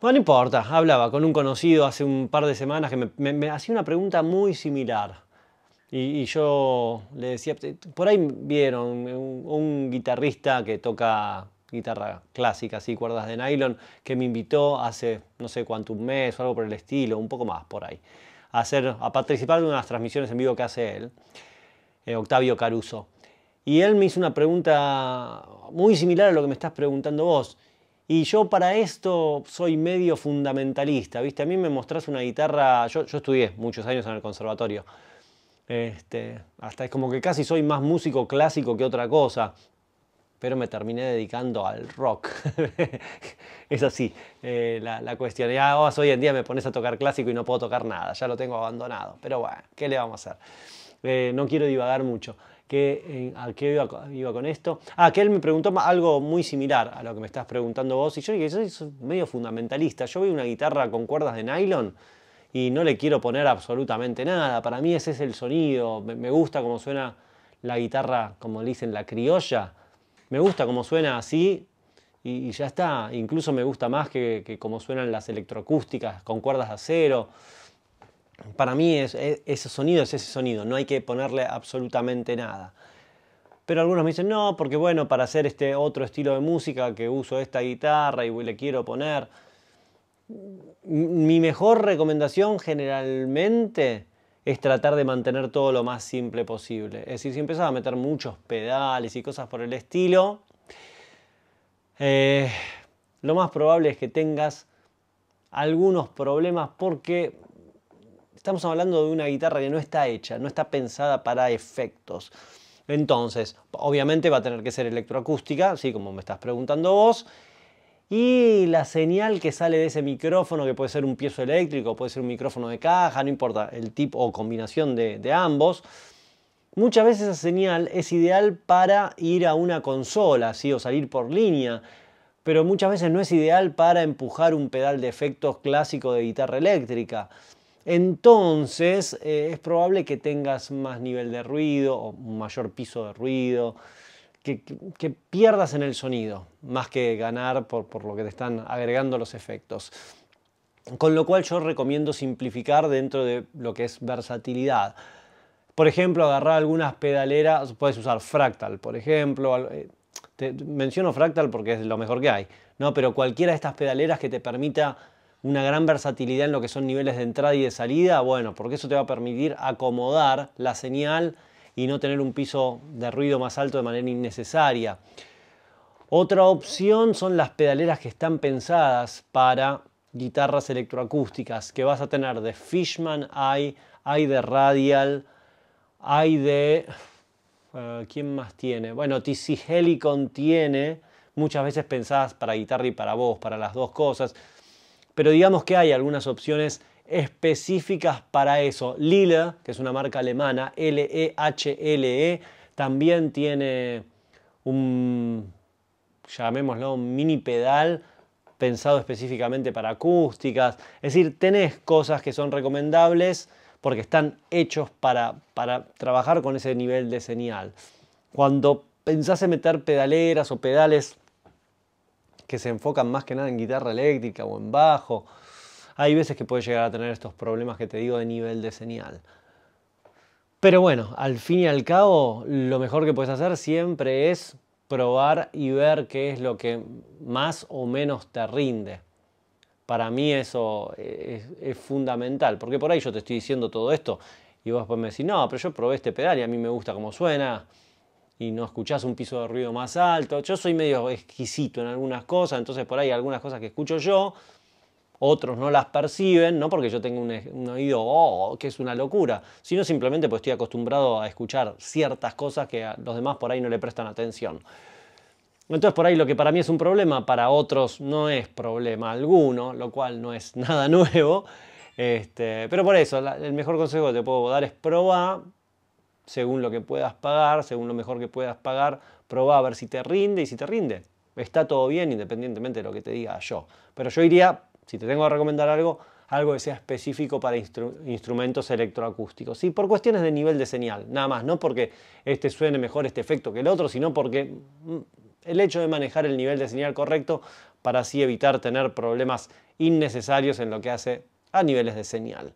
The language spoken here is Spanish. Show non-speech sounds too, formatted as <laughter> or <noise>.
Bueno, no importa, hablaba con un conocido hace un par de semanas que me, hacía una pregunta muy similar. Y, yo le decía, por ahí vieron un, guitarrista que toca guitarra clásica, así, cuerdas de nylon, que me invitó hace no sé cuánto, un mes o algo por el estilo, un poco más por ahí, a, hacer, a participar de unas transmisiones en vivo que hace él, eh, Octavio Caruso. Y él me hizo una pregunta muy similar a lo que me estás preguntando vos. Y yo para esto soy medio fundamentalista, ¿viste? A mí me mostras una guitarra, yo, estudié muchos años en el conservatorio, este, hasta es como que casi soy más músico clásico que otra cosa, pero me terminé dedicando al rock. <laughs> es así eh, la, la, cuestión. ya ah, hoy en día me pones a tocar clásico y no puedo tocar nada, ya lo tengo abandonado, pero bueno, ¿qué le vamos a hacer? Eh, no quiero divagar mucho que, eh, a qué iba, con esto. Ah, que él me preguntó algo muy similar a lo que me estás preguntando vos. Y yo dije, yo soy medio fundamentalista. Yo veo una guitarra con cuerdas de nylon y no le quiero poner absolutamente nada. Para mí ese es el sonido. Me, gusta cómo suena la guitarra, como le dicen, la criolla. Me gusta cómo suena así y, ya está. Incluso me gusta más que, que como suenan las electroacústicas con cuerdas de acero para mí es, ese sonido es ese sonido, no hay que ponerle absolutamente nada. Pero algunos me dicen, no, porque bueno, para hacer este otro estilo de música que uso esta guitarra y le quiero poner. Mi mejor recomendación generalmente es tratar de mantener todo lo más simple posible. Es decir, si empezás a meter muchos pedales y cosas por el estilo, eh, lo más probable es que tengas algunos problemas porque Estamos hablando de una guitarra que no está hecha, no está pensada para efectos. Entonces, obviamente va a tener que ser electroacústica, así como me estás preguntando vos. Y la señal que sale de ese micrófono, que puede ser un piezo eléctrico, puede ser un micrófono de caja, no importa el tipo o combinación de, ambos, muchas veces esa señal es ideal para ir a una consola, ¿sí? o salir por línea, pero muchas veces no es ideal para empujar un pedal de efectos clásico de guitarra eléctrica entonces eh, es probable que tengas más nivel de ruido o un mayor piso de ruido, que, pierdas en el sonido, más que ganar por, lo que te están agregando los efectos. Con lo cual yo recomiendo simplificar dentro de lo que es versatilidad. Por ejemplo, agarrar algunas pedaleras, puedes usar Fractal, por ejemplo. Eh, te menciono Fractal porque es lo mejor que hay, ¿no? pero cualquiera de estas pedaleras que te permita una gran versatilidad en lo que son niveles de entrada y de salida, bueno, porque eso te va a permitir acomodar la señal y no tener un piso de ruido más alto de manera innecesaria. Otra opción son las pedaleras que están pensadas para guitarras electroacústicas, que vas a tener de Fishman, hay, hay de Radial, hay de... Eh, ¿Quién más tiene? Bueno, TC Helicon tiene, muchas veces pensadas para guitarra y para voz, para las dos cosas pero digamos que hay algunas opciones específicas para eso. Lille, que es una marca alemana, L-E-H-L-E, e, también tiene un, llamémoslo, un mini pedal pensado específicamente para acústicas. Es decir, tenés cosas que son recomendables porque están hechos para, para trabajar con ese nivel de señal. Cuando pensás en meter pedaleras o pedales que se enfocan más que nada en guitarra eléctrica o en bajo. Hay veces que puede llegar a tener estos problemas que te digo de nivel de señal. Pero bueno, al fin y al cabo, lo mejor que puedes hacer siempre es probar y ver qué es lo que más o menos te rinde. Para mí eso es, fundamental, porque por ahí yo te estoy diciendo todo esto y vos después me decís, no, pero yo probé este pedal y a mí me gusta cómo suena y no escuchás un piso de ruido más alto. Yo soy medio exquisito en algunas cosas, entonces por ahí algunas cosas que escucho yo, otros no las perciben, no porque yo tengo eh, un, oído, oh, oh, que es una locura, sino simplemente porque estoy acostumbrado a escuchar ciertas cosas que a los demás por ahí no le prestan atención. Entonces por ahí lo que para mí es un problema, para otros no es problema alguno, lo cual no es <laughs> nada nuevo. Este, pero por eso, el mejor consejo que te puedo dar es probar según lo que puedas pagar, según lo mejor que puedas pagar, probá a ver si te rinde y si te rinde. Está todo bien independientemente de lo que te diga yo. Pero yo iría, si te tengo que recomendar algo, algo que sea específico para instrumentos electroacústicos. Y por cuestiones de nivel de señal, nada más, no porque este suene mejor este efecto que el otro, sino porque mm, el hecho de manejar el nivel de señal correcto para así evitar tener problemas innecesarios en lo que hace a niveles de señal.